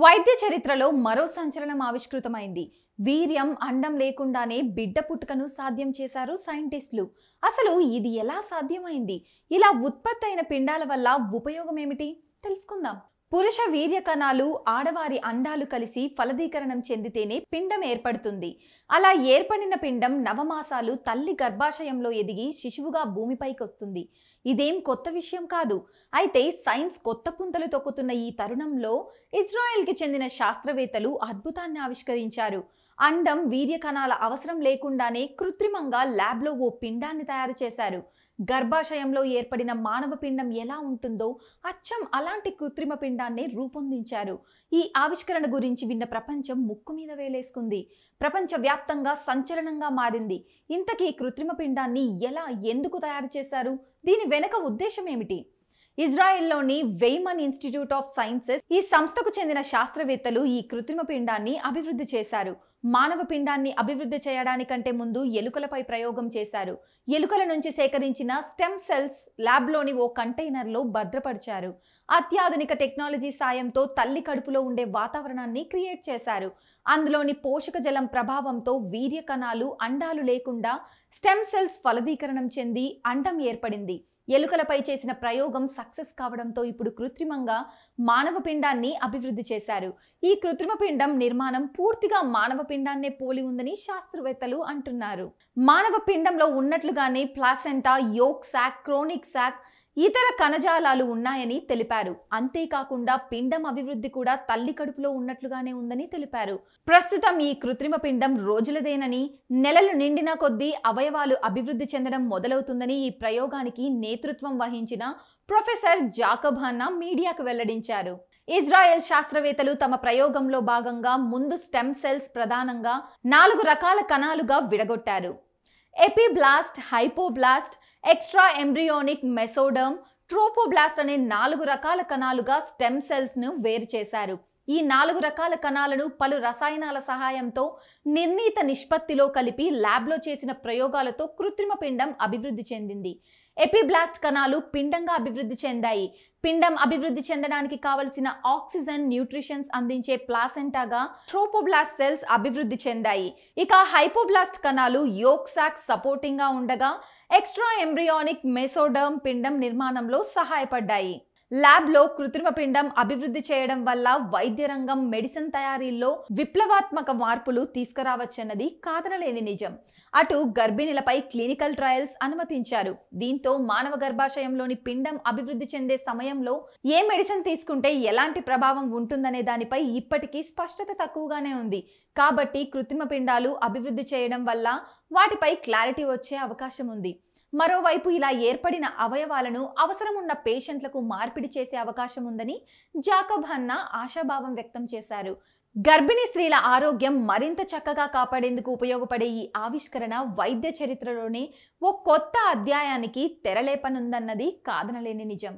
వైద్య చరిత్రలో మరో సంచలనం ఆవిష్కృతమైంది వీర్యం అండం లేకుండానే బిడ్డ పుట్టుకను సాధ్యం చేశారు సైంటిస్టులు అసలు ఇది ఎలా సాధ్యమైంది ఇలా ఉత్పత్తి అయిన పిండాల వల్ల ఉపయోగం ఏమిటి తెలుసుకుందాం పురుష వీర్యకణాలు ఆడవారి అండాలు కలిసి ఫలదీకరణం చెందితేనే పిండం ఏర్పడుతుంది అలా ఏర్పడిన పిండం నవమాసాలు తల్లి గర్భాశయంలో ఎదిగి శిశువుగా భూమిపైకి వస్తుంది ఇదేం కొత్త విషయం కాదు అయితే సైన్స్ కొత్త పుంతలు తొక్కుతున్న ఈ తరుణంలో ఇజ్రాయెల్కి చెందిన శాస్త్రవేత్తలు అద్భుతాన్ని ఆవిష్కరించారు అండం వీర్యకణాల అవసరం లేకుండానే కృత్రిమంగా ల్యాబ్లో ఓ పిండాన్ని తయారు చేశారు గర్భాశయంలో ఏర్పడిన మానవ పిండం ఎలా ఉంటుందో అచ్చం అలాంటి కృత్రిమ పిండాన్ని రూపొందించారు ఈ ఆవిష్కరణ గురించి విన్న ప్రపంచం ముక్కు మీద వేలేసుకుంది ప్రపంచ వ్యాప్తంగా సంచలనంగా మారింది ఇంతకీ కృత్రిమ పిండాన్ని ఎలా ఎందుకు తయారు చేశారు దీని వెనక ఉద్దేశం ఏమిటి ఇజ్రాయెల్లోని వెయ్మన్ ఇన్స్టిట్యూట్ ఆఫ్ సైన్సెస్ ఈ సంస్థకు చెందిన శాస్త్రవేత్తలు ఈ కృత్రిమ పిండాన్ని అభివృద్ధి చేశారు మానవ పిండాన్ని అభివృద్ధి చేయడానికంటే ముందు ఎలుకలపై ప్రయోగం చేశారు ఎలుకల నుంచి సేకరించిన స్టెమ్ సెల్స్ ల్యాబ్లోని ఓ కంటైనర్లో భద్రపరిచారు అత్యాధునిక టెక్నాలజీ సాయంతో తల్లి కడుపులో ఉండే వాతావరణాన్ని క్రియేట్ చేశారు అందులోని పోషక జలం ప్రభావంతో వీర్య కణాలు అండాలు లేకుండా స్టెమ్ సెల్స్ ఫలదీకరణం చెంది అండం ఏర్పడింది ఎలుకలపై చేసిన ప్రయోగం సక్సెస్ కావడంతో ఇప్పుడు కృత్రిమంగా మానవ పిండాన్ని అభివృద్ధి చేశారు ఈ కృత్రిమ పిండం నిర్మాణం పూర్తిగా మానవ పిండాన్నే పోలి ఉందని శాస్త్రవేత్తలు అంటున్నారు మానవ పిండంలో ఉన్నట్లుగానే placenta yolk sac chorionic sac ఇతర కణజాలాలు ఉన్నాయని తెలిపారు అంతేకాకుండా పిండం అభివృద్ధి కూడా తల్లి కడుపులో ఉన్నట్లుగానే ఉందని తెలిపారు ప్రస్తుతం ఈ కృత్రిమ పిండం రోజులదేనని నెలలు నిండిన కొద్దీ అవయవాలు అభివృద్ధి చెందడం మొదలవుతుందని ఈ ప్రయోగానికి నేతృత్వం వహించిన ప్రొఫెసర్ జాకబానా మీడియాకు వెల్లడించారు ఇజ్రాయెల్ శాస్త్రవేత్తలు తమ ప్రయోగంలో భాగంగా ముందు స్టెమ్ సెల్స్ ప్రధానంగా నాలుగు రకాల కణాలుగా విడగొట్టారు epiblast hypoblast extra embryonic mesoderm trophoblast అనే నాలుగు రకాల కణాలుగా స్టెమ్ సెల్స్ను వేరు చేశారు ఈ నాలుగు రకాల కణాలను పలు రసాయనాల సహాయంతో నిర్ణీత నిష్పత్తిలో కలిపి ల్యాబ్లో చేసిన ప్రయోగాలతో కృత్రిమ పిండం అభివృద్ధి చెందింది ఎపిబ్లాస్ట్ కణాలు పిండంగా అభివృద్ధి చెందాయి పిండం అభివృద్ధి చెందడానికి కావలసిన ఆక్సిజన్ న్యూట్రిషన్స్ అందించే ప్లాసెంటాగా ట్రోపోబ్లాస్ట్ సెల్స్ అభివృద్ధి చెందాయి ఇక హైపోబ్లాస్ట్ కణాలు యోక్సాక్ సాక్ సపోర్టింగ్గా ఉండగా ఎక్స్ట్రా ఎంబ్రియానిక్ మెసోడర్మ్ పిండం నిర్మాణంలో సహాయపడ్డాయి ల్యాబ్లో కృత్రిమ పిండం అభివృద్ధి చేయడం వల్ల వైద్య రంగం మెడిసిన్ తయారీలో విప్లవాత్మక మార్పులు తీసుకురావచ్చన్నది కాదనలేని నిజం అటు గర్భిణులపై క్లినికల్ ట్రయల్స్ అనుమతించారు దీంతో మానవ గర్భాశయంలోని పిండం అభివృద్ధి చెందే సమయంలో ఏ మెడిసిన్ తీసుకుంటే ఎలాంటి ప్రభావం ఉంటుందనే దానిపై ఇప్పటికీ స్పష్టత తక్కువగానే ఉంది కాబట్టి కృత్రిమ పిండాలు అభివృద్ధి చేయడం వల్ల వాటిపై క్లారిటీ వచ్చే అవకాశం ఉంది మరోవైపు ఇలా ఏర్పడిన అవయవాలను అవసరం ఉన్న పేషెంట్లకు మార్పిడి చేసే అవకాశం ఉందని జాకబ్ హన్నా ఆశాభావం వ్యక్తం చేశారు గర్భిణీ స్త్రీల ఆరోగ్యం మరింత చక్కగా కాపాడేందుకు ఉపయోగపడే ఈ ఆవిష్కరణ వైద్య చరిత్రలోనే ఓ కొత్త అధ్యాయానికి తెరలేపనుందన్నది కాదనలేని నిజం